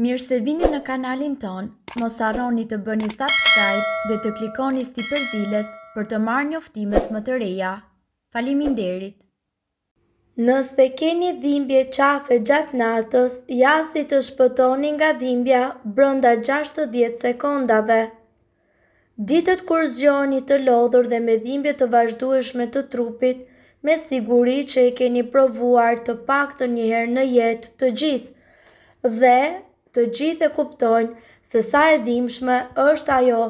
Mirë se vini në kanalin ton, mos arroni të bëni subscribe dhe të klikoni sti përzilës për të marrë një më të reja. Falimin derit! Nëse keni dhimbje qafe gjatë natës, jasi të shpëtoni nga dhimbja brënda 6-10 sekundave. Ditët kur zgjoni të lodhur dhe me dhimbje të vazhdueshme të trupit, me siguri që i keni provuar të pak të njëherë në jetë të gjithë. Dhe, të gjithë e kuptojnë se sa e dimshme është ajo.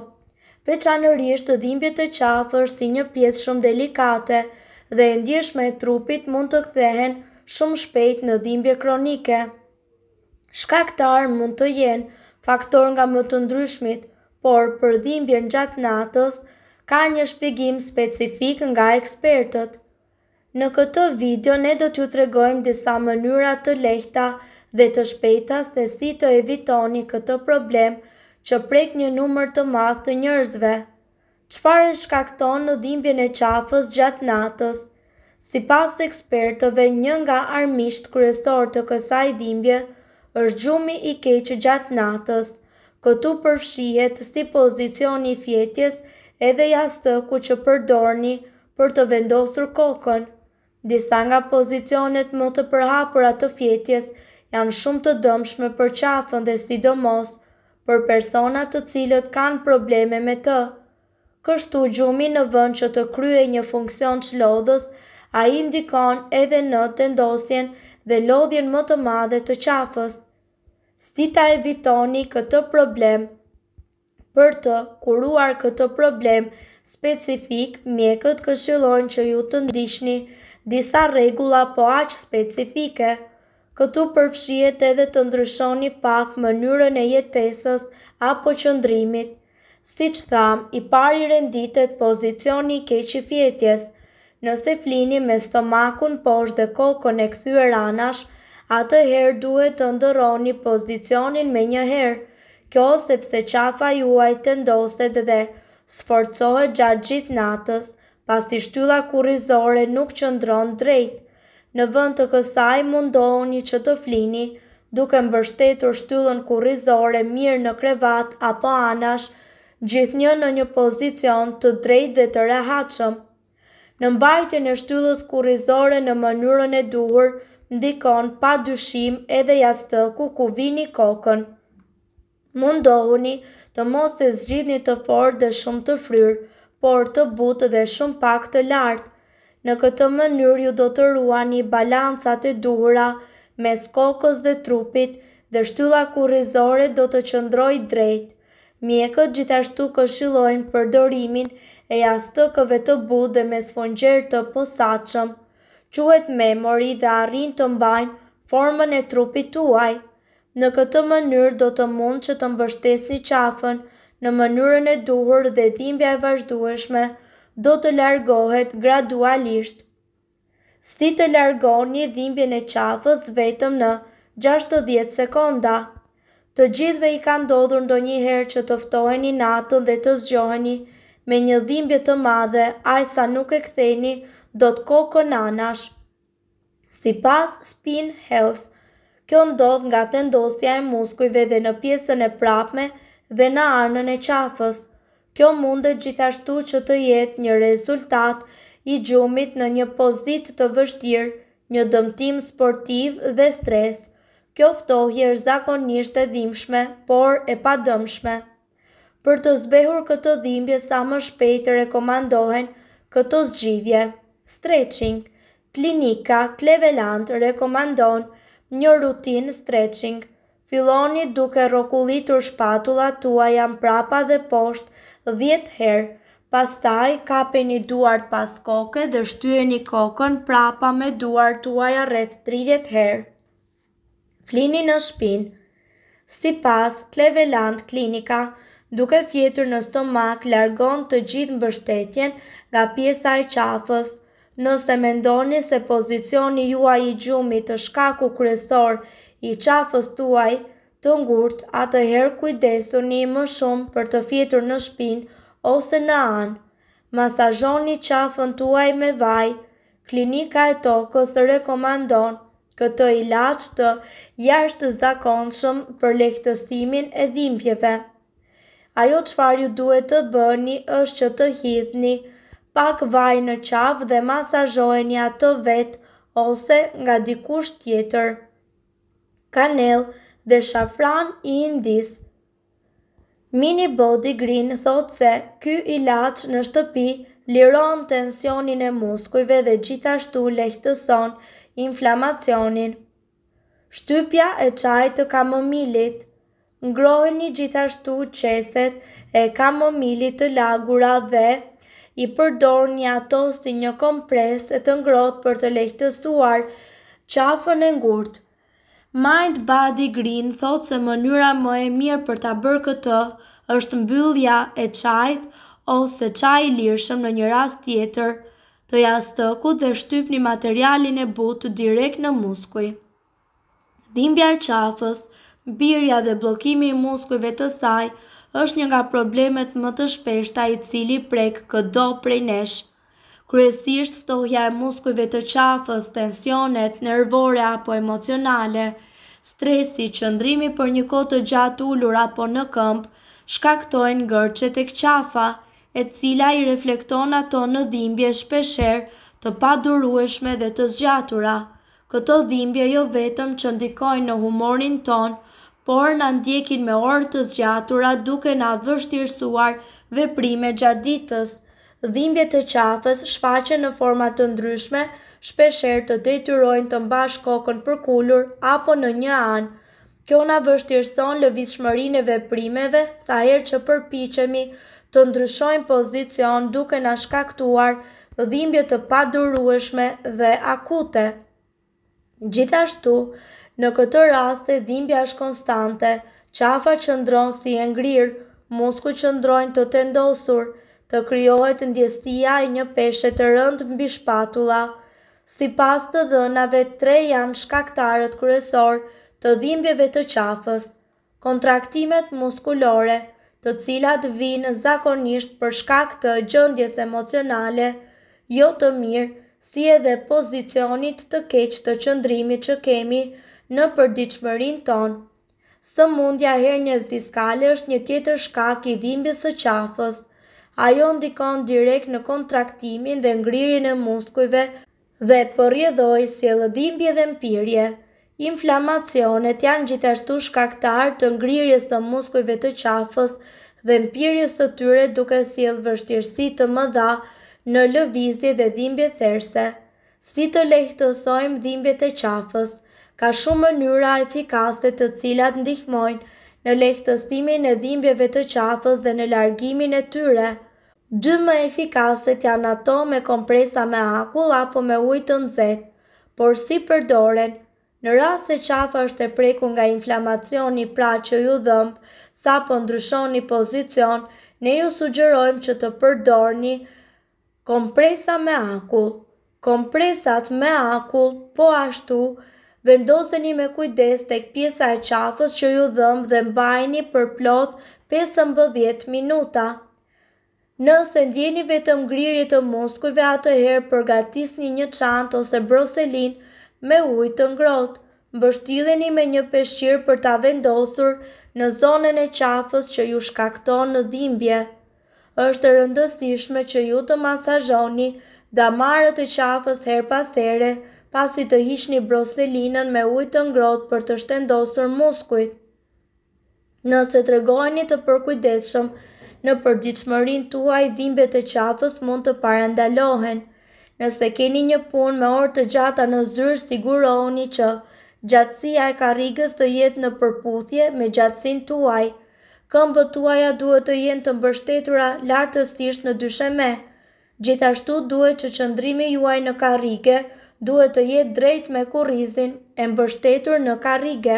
Veçanërisht të dhimbje të qafër si një pjesë shumë delikate dhe e ndjeshme e trupit mund të kthehen shumë shpejt në dhimbje kronike. Shkaktar mund të jenë faktor nga më të ndryshmit, por për dhimbjen gjatë natës ka një shpjegim specifik nga ekspertët. Në këtë video ne do t'ju tregojmë disa mënyra të lehta dhe të shpejta se si të evitoni këtë problem që prek një numër të madhë të njërzve. Qfar e shkakton në dhimbjen e qafës gjatë natës? Si pas ekspertove, një nga armisht kryesor të kësaj dhimbje është gjumi i keqë gjatë natës. Këtu përfshihet si pozicioni i fjetjes edhe jashtë ku që përdorni për të vendosur kokën. Disa nga pozicionet më të përhapura të fjetjes janë shumë të dëmshme për qafën dhe sidomos për personat të cilët kanë probleme me të. Kështu gjumi në vënd që të krye një funksion që lodhës, a i ndikon edhe në të ndosjen dhe lodhjen më të madhe të qafës. Stita ta evitoni këtë problem. Për të kuruar këtë problem, specifik mjekët këshillojnë që ju të ndishni disa regula po aqë specifike këtu përfshiet edhe të ndryshoni pak mënyrën e jetesës apo qëndrimit. Si që tham, i pari renditet pozicioni i keqi fjetjes. Nëse flini me stomakun posh dhe kokën e këthyë ranash, atëherë duhet të ndëroni pozicionin me njëherë. Kjo sepse qafa juaj të ndostet dhe sforcohet gjatë gjithë natës, pas të shtylla kurizore nuk qëndron drejtë. Në vënd të kësaj mundohoni që të flini, duke mbështetur shtyllën kurrizore mirë në krevat apo anash, gjithnjë në një pozicion të drejtë dhe të rehatshëm. Në mbajtjen e shtyllës kurrizore në mënyrën e duhur ndikon pa dyshim edhe të ku vini kokën. Mundohuni të mos të zgjidhni të fortë dhe shumë të fryrë, por të butë dhe shumë pak të lartë, Në këtë mënyrë ju do të ruani balancat e duhura mes kokës dhe trupit dhe shtylla kurrizore do të qëndroj drejt. Mjekët gjithashtu këshilojnë përdorimin e jastëkëve të bu dhe me sfonxer të posaqëm. Quhet memory dhe arrin të mbajnë formën e trupit tuaj. Në këtë mënyrë do të mund që të mbështesni qafën në mënyrën e duhur dhe dhimbja e vazhdueshme Do të largohet gradualisht Si të largoh një dhimbje në qafës vetëm në 60 sekonda Të gjithve i ka ndodhur ndo një herë që të natën dhe të zgjoheni Me një dhimbje të madhe, a i sa nuk e ktheni, do të koko nanash Si pas Spin Health Kjo ndodh nga të ndostja e muskujve dhe në pjesën e prapme dhe në arnën e qafës Kjo mundet gjithashtu që të jetë një rezultat i gjumit në një pozit të vështirë, një dëmtim sportiv dhe stres. Kjo ftohje është zakonisht e dhimshme, por e pa dëmshme. Për të zbehur këtë dhimbje sa më shpejt rekomandohen këto zgjidhje. Stretching Klinika Cleveland rekomandon një rutin stretching. Filoni duke rokulitur shpatula tua janë prapa dhe poshtë 10 herë. Pastaj kape një duart pas koke dhe shtyje një kokën prapa me duart tuaja rrët 30 herë. Flini në shpinë. Si pas, Cleveland Klinika, duke fjetur në stomak, largon të gjithë mbështetjen nga pjesa e qafës. Nëse mendoni se pozicioni juaj i gjumit të shkaku kryesor i qafës tuaj, të ngurt, atëherë të një më shumë për të fjetur në shpin ose në anë. Masajoni qafën tuaj me vaj, klinika e tokës të rekomandon këtë ilaq të jashtë zakonshëm për lehtësimin e dhimpjeve. Ajo qëfar ju duhet të bëni është që të hithni pak vaj në qafë dhe masajoni atë vetë ose nga dikush tjetër. Kanelë dhe shafran i indis. Mini Body Green thot se ky i në shtëpi liron tensionin e muskujve dhe gjithashtu lehtëson inflamacionin. Shtypja e qaj të kamomilit, ngrojni gjithashtu qeset e kamomilit të lagura dhe i përdor një atosti një kompres e të ngrot për të lehtësuar qafën e ngurtë. Mind Body Green thotë se mënyra më e mirë për ta bërë këtë është mbyllja e çajit ose qaj i lirshëm në një rast tjetër të ku dhe shtypni materialin e butë direkt në muskuj. Dhimbja e qafës, birja dhe blokimi i muskujve të saj është një nga problemet më të shpeshta i cili prek këdo prej neshë kryesisht ftohja e muskujve të qafës, tensionet, nervore apo emocionale, stresi, qëndrimi për një kohë të gjatë ullur apo në këmpë, shkaktojnë ngërçet e qafa, e cila i reflekton ato në dhimbje shpesher të padurueshme dhe të zgjatura. Këto dhimbje jo vetëm që ndikojnë në humorin ton, por në ndjekin me orë të zgjatura duke nga vështirësuar veprime gjatë ditës dhimbje të qafës shfaqen në format të ndryshme, shpeshherë të detyrojnë të mbash kokën për apo në një anë. Kjo na vështirëson lëvizshmërinë e veprimeve sa herë që përpiqemi të ndryshojmë pozicion duke na shkaktuar dhimbje të padurueshme dhe akute. Gjithashtu, në këtë rast e dhimbja është konstante, qafa qëndron si e ngrirë, musku qëndrojnë të tendosur, të kryohet ndjestia e një peshe të rënd mbi shpatula. Si pas të dënave, tre janë shkaktarët kryesor të dhimbjeve të qafës, kontraktimet muskulore, të cilat vinë zakonisht për shkak të gjëndjes emocionale, jo të mirë, si edhe pozicionit të keq të qëndrimit që kemi në përdiqëmërin tonë. Së mundja her njës diskale është një tjetër shkak i dhimbjes së qafës, Ajo ndikon direkt në kontraktimin dhe ngririn e muskujve dhe përjedhoj po si edhe dhimbje dhe mpirje. Inflamacionet janë gjithashtu shkaktar të ngrirjes të muskujve të qafës dhe mpirjes të tyre duke si edhe vështirësi të më dha në lëvizdi dhe dhimbje therse. Si të lehtësojmë dhimbje të qafës, ka shumë mënyra efikaste të cilat ndihmojnë në lehtësimin e dhimbjeve të qafës dhe në largimin e tyre. Dy më efikaset janë ato me kompresa me akull apo me ujtë të nëzet, por si përdoren, në rast se qafë është e preku nga inflamacion i pra që ju dhëmbë, sa po ndryshon një pozicion, ne ju sugjerojmë që të përdorni kompresa me akull. Kompresat me akull po ashtu, vendoseni me kujdes tek pjesa e qafës që ju dhëmë dhe mbajni për plot 15 minuta. Nëse ndjeni vetëm ngrirje të muskujve atëherë përgatisni një qantë ose broselin me ujë të ngrohtë. Mbështilleni me një peshqir për ta vendosur në zonën e qafës që ju shkakton në dhimbje. Është rëndësishme që ju të masazhoni damarët e qafës her pasere, pasi të hishni broselinën me ujtë të ngrotë për të shtendosur muskujt. Nëse të regojni të përkujdeshëm, në përgjithmërin tuaj dhimbe të qafës mund të parandalohen. Nëse keni një punë me orë të gjata në zyrë, sigurohuni që gjatësia e karrigës të jetë në përputhje me gjatsin tuaj. Këmbët tuaja duhet të jenë të mbështetura lartësisht në dysheme. Gjithashtu duhet që qëndrimi juaj në karrige duhet të jetë drejt me kurizin e mbështetur në karige.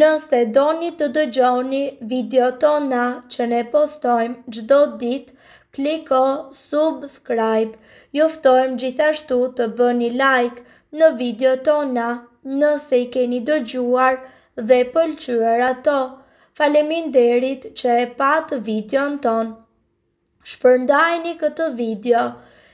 Nëse doni të dëgjoni video tona që ne postojmë gjdo dit, kliko subscribe, juftojmë gjithashtu të bëni like në video tona nëse i keni dëgjuar dhe pëlqyër ato. Falemin derit që e patë video në tonë. Shpërndajni këtë video